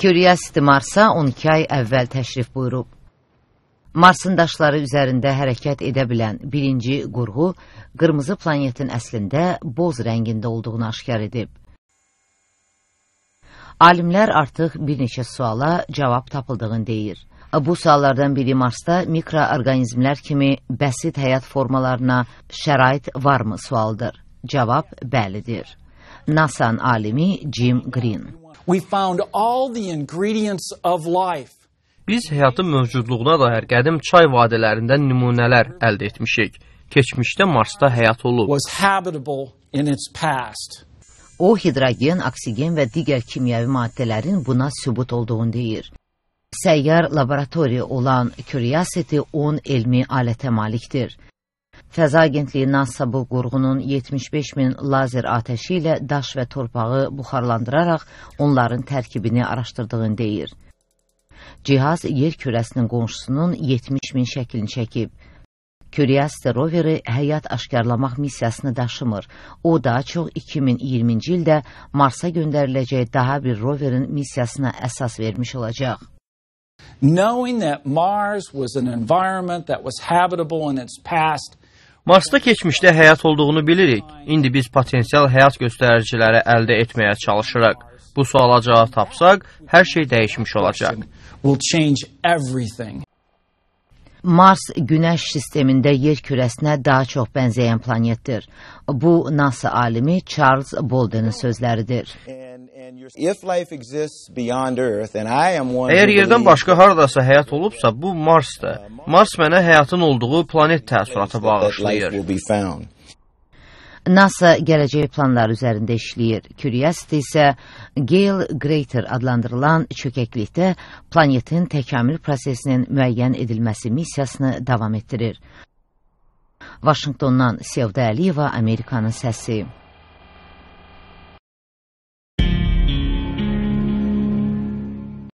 Curiosity Marsa 12 ay əvvəl təşrif buyurub. Marsın daşları üzərində hərəkət edə bilən birinci qurğu qırmızı planetin əslində boz rəngində olduğunu aşkar edib. Alimlər artıq bir neçə suala cavab tapıldığını deyir. Bu suallardan biri Marsda mikroorqanizmlər kimi bəsit həyat formalarına şərait varmı sualdır. Cavab bəlidir. Nasan alimi Jim Green. We found all the ingredients of life. Biz həyatın mövcudluğuna dair qədim çay vadələrindən nümunələr əldə etmişik. Keçmişdə Marsda həyat olub. Was habitable in its past. O hidrogen, oksigen və digər kimyəvi maddələrin buna sübut olduğunu deyir. Səyyar laboratoriya olan Curiosity 10 elmi alətə malikdir. Fəza agentliyi NASA bu qurğunun 75 min lazer atəşi ilə daş və torpağı buxarlandıraraq onların tərkibini araşdırdığını deyir. Cihaz yer kürəsinin qonşusunun 70 min şəklini çəkib. Curiosity roveri həyat aşkarlamaq missiyasını daşımır. O daha çox 2020-ci ildə Marsa göndəriləcək daha bir roverin missiyasına əsas vermiş olacaq. Marsda keçmişdə həyat olduğunu bilirik. İndi biz potensial həyat göstəriciləri əldə etməyə çalışırıq. Bu suala cavab tapsaq, hər şey dəyişmiş olacaq. Mars Günəş sistemində yer kürəsinə daha çox bənzəyən planetdir. Bu NASA alimi Charles Boldenin sözləridir. And Əgər yerdən başqa haradasa həyat olubsa, bu Marsdır. Uh, Mars mənə həyatın olduğu planet təəssüratı bağışlayır. NASA gələcək planlar üzərində işləyir. Curiosity isə Gale Greater adlandırılan çökəklikdə planetin təkamül prosesinin müəyyən edilməsi missiyasını davam etdirir. Vaşinqtondan Sevda Əliyeva, Amerikanın səsi.